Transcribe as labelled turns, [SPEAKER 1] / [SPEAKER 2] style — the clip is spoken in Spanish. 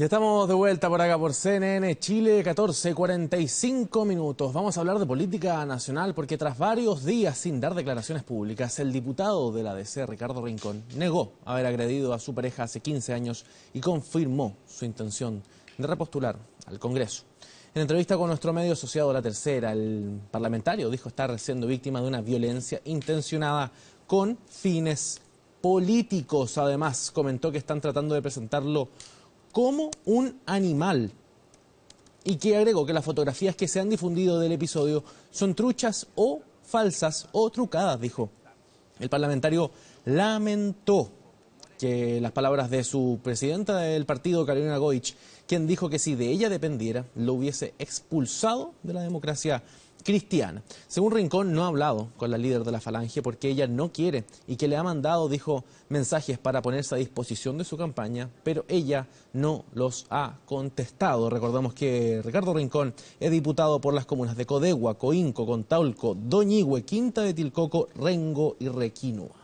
[SPEAKER 1] Ya estamos de vuelta por acá por CNN Chile, 14.45 minutos. Vamos a hablar de política nacional porque tras varios días sin dar declaraciones públicas, el diputado de la DC, Ricardo Rincón, negó haber agredido a su pareja hace 15 años y confirmó su intención de repostular al Congreso. En entrevista con nuestro medio asociado La Tercera, el parlamentario dijo estar siendo víctima de una violencia intencionada con fines políticos. Además, comentó que están tratando de presentarlo como un animal. Y que agregó que las fotografías que se han difundido del episodio son truchas o falsas o trucadas, dijo. El parlamentario lamentó que las palabras de su presidenta del partido, Carolina Goich, quien dijo que si de ella dependiera, lo hubiese expulsado de la democracia cristiana. Según Rincón, no ha hablado con la líder de la falange porque ella no quiere y que le ha mandado, dijo, mensajes para ponerse a disposición de su campaña, pero ella no los ha contestado. Recordamos que Ricardo Rincón es diputado por las comunas de Codegua, Coinco, Contaulco, Doñigüe, Quinta de Tilcoco, Rengo y Requinoa.